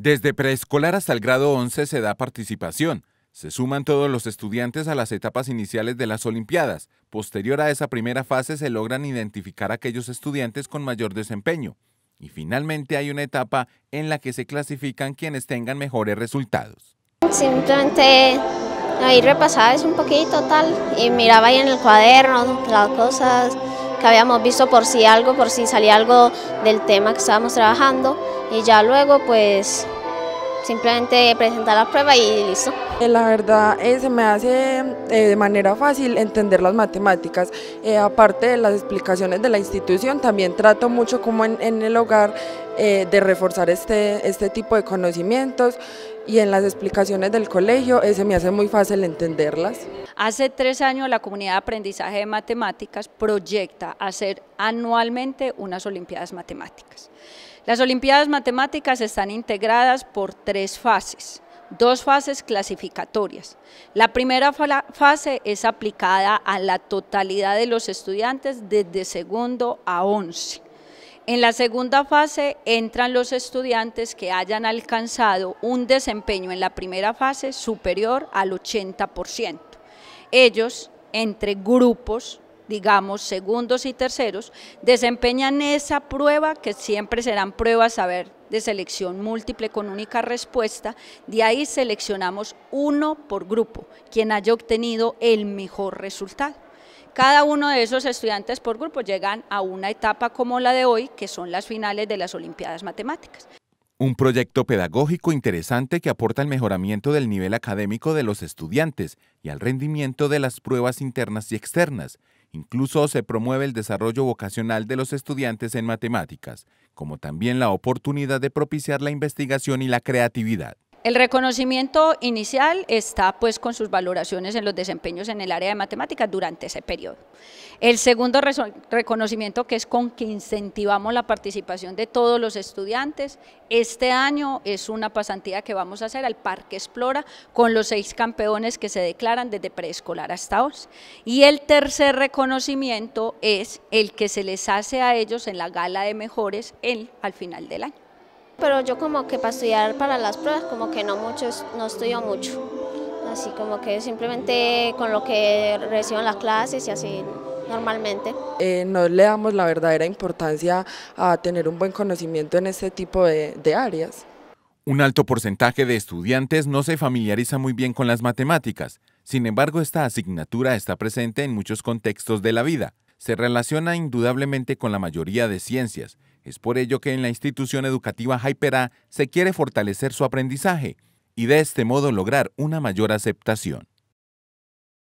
Desde preescolar hasta el grado 11 se da participación. Se suman todos los estudiantes a las etapas iniciales de las Olimpiadas. Posterior a esa primera fase se logran identificar aquellos estudiantes con mayor desempeño. Y finalmente hay una etapa en la que se clasifican quienes tengan mejores resultados. Simplemente ahí repasaba un poquito tal y miraba ahí en el cuaderno las cosas que habíamos visto por si algo, por si salía algo del tema que estábamos trabajando y ya luego pues simplemente presentar la prueba y listo. Eh, la verdad eh, se me hace eh, de manera fácil entender las matemáticas, aparte de las explicaciones de la institución, también trato mucho como en el hogar eh, de reforzar este, este tipo de conocimientos y en las explicaciones del colegio ese eh, me hace muy fácil entenderlas. Hace tres años la comunidad de aprendizaje de matemáticas proyecta hacer anualmente unas olimpiadas matemáticas. Las olimpiadas matemáticas están integradas por tres fases dos fases clasificatorias. La primera fase es aplicada a la totalidad de los estudiantes desde segundo a once. En la segunda fase entran los estudiantes que hayan alcanzado un desempeño en la primera fase superior al 80%. Ellos, entre grupos, digamos, segundos y terceros, desempeñan esa prueba, que siempre serán pruebas, a ver, de selección múltiple con única respuesta, de ahí seleccionamos uno por grupo, quien haya obtenido el mejor resultado. Cada uno de esos estudiantes por grupo llegan a una etapa como la de hoy, que son las finales de las Olimpiadas Matemáticas. Un proyecto pedagógico interesante que aporta el mejoramiento del nivel académico de los estudiantes y al rendimiento de las pruebas internas y externas. Incluso se promueve el desarrollo vocacional de los estudiantes en matemáticas, como también la oportunidad de propiciar la investigación y la creatividad. El reconocimiento inicial está pues con sus valoraciones en los desempeños en el área de matemáticas durante ese periodo. El segundo reconocimiento que es con que incentivamos la participación de todos los estudiantes. Este año es una pasantía que vamos a hacer al Parque Explora con los seis campeones que se declaran desde preescolar hasta hoy Y el tercer reconocimiento es el que se les hace a ellos en la gala de mejores al final del año. Pero yo como que para estudiar para las pruebas como que no mucho, no estudio mucho. Así como que simplemente con lo que recibo en las clases y así normalmente. Eh, no le damos la verdadera importancia a tener un buen conocimiento en este tipo de áreas. Un alto porcentaje de estudiantes no se familiariza muy bien con las matemáticas. Sin embargo, esta asignatura está presente en muchos contextos de la vida. Se relaciona indudablemente con la mayoría de ciencias es por ello que en la institución educativa Hypera se quiere fortalecer su aprendizaje y de este modo lograr una mayor aceptación.